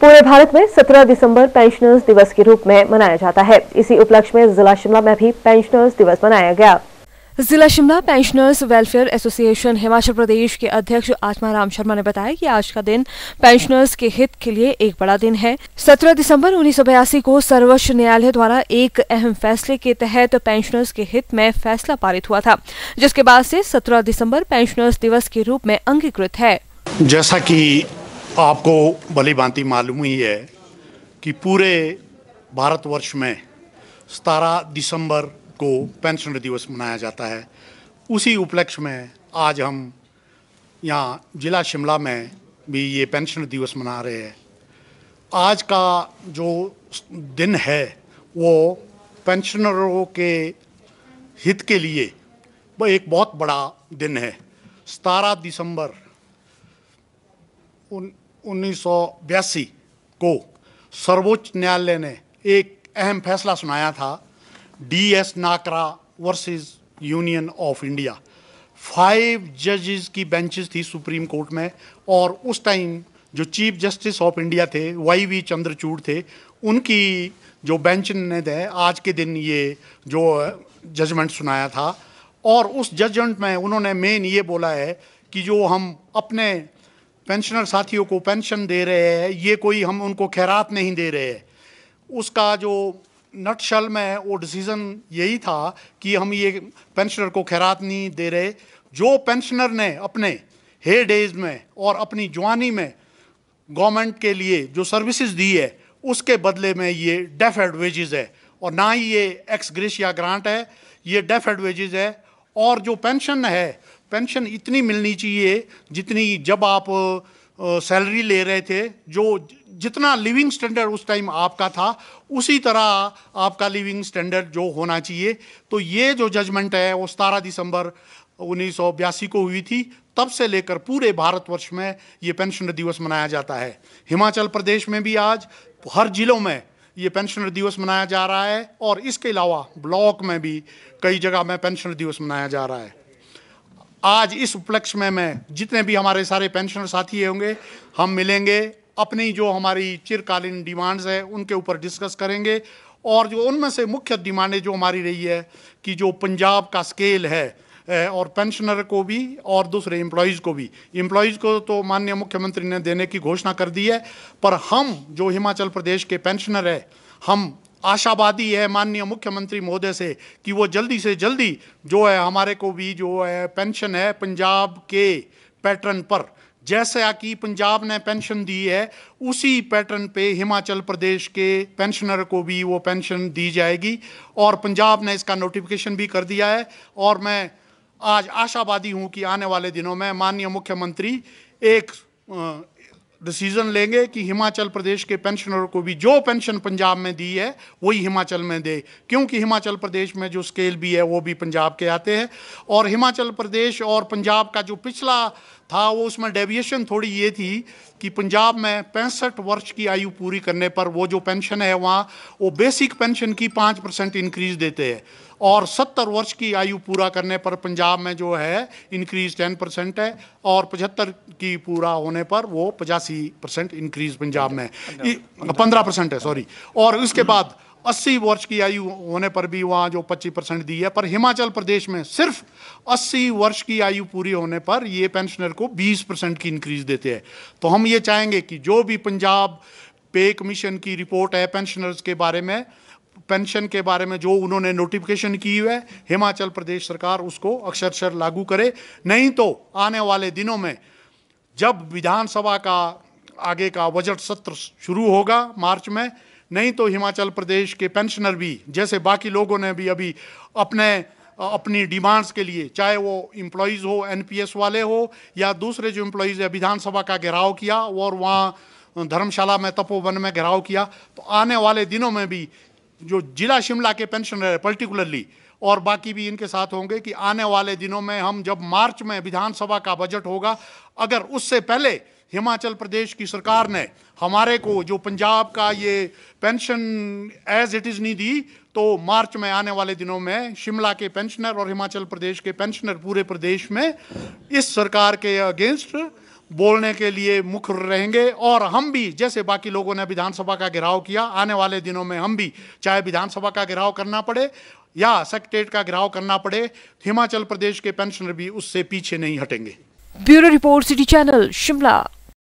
पूरे भारत में 17 दिसंबर पेंशनर्स दिवस के रूप में मनाया जाता है इसी उपलक्ष्य में जिला शिमला में भी पेंशनर्स दिवस मनाया गया जिला Shimla pensioners welfare association Himachal Pradesh के अध्यक्ष आत्मा राम शर्मा ने बताया कि आज का दिन पेंशनर्स के हित के लिए एक बड़ा दिन है 17 दिसंबर उन्नीस को सर्वोच्च न्यायालय द्वारा एक अहम फैसले के तहत पेंशनर्स के हित में फैसला पारित हुआ था जिसके बाद से 17 दिसंबर पेंशनर्स दिवस के रूप में अंगीकृत है जैसा की आपको भली भांति मालूम ही है कि पूरे भारतवर्ष में सतारह दिसंबर को पेंशनर दिवस मनाया जाता है उसी उपलक्ष्य में आज हम यहाँ जिला शिमला में भी ये पेंशनर दिवस मना रहे हैं आज का जो दिन है वो पेंशनरों के हित के लिए वो एक बहुत बड़ा दिन है सतारह दिसंबर उन उन्नीस को सर्वोच्च न्यायालय ने एक अहम फैसला सुनाया था D S Nakara versus union of India five जजेस की बेंचेस थी सुप्रीम कोर्ट में और उस टाइम जो चीफ जस्टिस ऑफ इंडिया थे वाई वी चंद्रचूड़ थे उनकी जो बेंच ने दें आज के दिन ये जो जजमेंट सुनाया था और उस जजमेंट में उन्होंने मेन ये बोला है कि जो हम अपने पेंशनर साथियों को पेंशन दे रहे हैं ये कोई हम उनको खैरात नहीं दे रहे हैं उसका जो नटशल में वो डिसीज़न यही था कि हम ये पेंशनर को खैरात नहीं दे रहे जो पेंशनर ने अपने हे डेज में और अपनी जवानी में गवर्नमेंट के लिए जो सर्विसेज दी है उसके बदले में ये डेफ एडवेजेज है और ना ही ये एक्स या ग्रांट है ये डेफ एडवेजेज है और जो पेंशन है पेंशन इतनी मिलनी चाहिए जितनी जब आप सैलरी ले रहे थे जो जितना लिविंग स्टैंडर्ड उस टाइम आपका था उसी तरह आपका लिविंग स्टैंडर्ड जो होना चाहिए तो ये जो जजमेंट है वो सतारह दिसंबर उन्नीस को हुई थी तब से लेकर पूरे भारतवर्ष में ये पेंशनर दिवस मनाया जाता है हिमाचल प्रदेश में भी आज हर जिलों में ये पेंशनर दिवस मनाया जा रहा है और इसके अलावा ब्लॉक में भी कई जगह में पेंशनर दिवस मनाया जा रहा है आज इस उपलक्ष्य में मैं जितने भी हमारे सारे पेंशनर साथी होंगे हम मिलेंगे अपनी जो हमारी चिरकालीन डिमांड्स है उनके ऊपर डिस्कस करेंगे और जो उनमें से मुख्य डिमांडें जो हमारी रही है कि जो पंजाब का स्केल है और पेंशनर को भी और दूसरे एम्प्लॉयज़ को भी एम्प्लॉयज़ को तो माननीय मुख्यमंत्री ने देने की घोषणा कर दी है पर हम जो हिमाचल प्रदेश के पेंशनर है हम आशावादी है माननीय मुख्यमंत्री महोदय से कि वो जल्दी से जल्दी जो है हमारे को भी जो है पेंशन है पंजाब के पैटर्न पर जैसा कि पंजाब ने पेंशन दी है उसी पैटर्न पे हिमाचल प्रदेश के पेंशनर को भी वो पेंशन दी जाएगी और पंजाब ने इसका नोटिफिकेशन भी कर दिया है और मैं आज आशावादी हूँ कि आने वाले दिनों में माननीय मुख्यमंत्री एक डिसीज़न लेंगे कि हिमाचल प्रदेश के पेंशनरों को भी जो पेंशन पंजाब में दी है वही हिमाचल में दे क्योंकि हिमाचल प्रदेश में जो स्केल भी है वो भी पंजाब के आते हैं और हिमाचल प्रदेश और पंजाब का जो पिछला था वो उसमें डेविएशन थोड़ी ये थी कि पंजाब में पैंसठ वर्ष की आयु पूरी करने पर वो जो पेंशन है वहाँ वो बेसिक पेंशन की पाँच परसेंट इंक्रीज देते हैं और सत्तर वर्ष की आयु पूरा करने पर पंजाब में जो है इंक्रीज टेन परसेंट है और पचहत्तर की पूरा होने पर वो पचासी परसेंट इंक्रीज पंजाब में पंद्रह परसेंट है सॉरी और उसके बाद अस्सी वर्ष की आयु होने पर भी वहाँ जो पच्चीस परसेंट दी है पर हिमाचल प्रदेश में सिर्फ अस्सी वर्ष की आयु पूरी होने पर ये पेंशनर को बीस परसेंट की इंक्रीज देते हैं तो हम ये चाहेंगे कि जो भी पंजाब पे कमीशन की रिपोर्ट है पेंशनर्स के बारे में पेंशन के बारे में जो उन्होंने नोटिफिकेशन की है हिमाचल प्रदेश सरकार उसको अक्षरशर लागू करे नहीं तो आने वाले दिनों में जब विधानसभा का आगे का बजट सत्र शुरू होगा मार्च में नहीं तो हिमाचल प्रदेश के पेंशनर भी जैसे बाकी लोगों ने भी अभी अपने अपनी डिमांड्स के लिए चाहे वो एम्प्लॉयज़ हो एनपीएस वाले हो या दूसरे जो इम्प्लॉयज़ है विधानसभा का घेराव किया और वहाँ धर्मशाला में तपोवन में घेराव किया तो आने वाले दिनों में भी जो जिला शिमला के पेंशनर है पर्टिकुलरली और बाकी भी इनके साथ होंगे कि आने वाले दिनों में हम जब मार्च में विधानसभा का बजट होगा अगर उससे पहले हिमाचल प्रदेश की सरकार ने हमारे को जो पंजाब का ये पेंशन एज इट इज़ नहीं दी तो मार्च में आने वाले दिनों में शिमला के पेंशनर और हिमाचल प्रदेश के पेंशनर पूरे प्रदेश में इस सरकार के अगेंस्ट बोलने के लिए मुखर रहेंगे और हम भी जैसे बाकी लोगों ने विधानसभा का घिराव किया आने वाले दिनों में हम भी चाहे विधानसभा का घिराव करना पड़े या सेक्रेटेट का घिराव करना पड़े हिमाचल प्रदेश के पेंशनर भी उससे पीछे नहीं हटेंगे bureau report city channel Shimla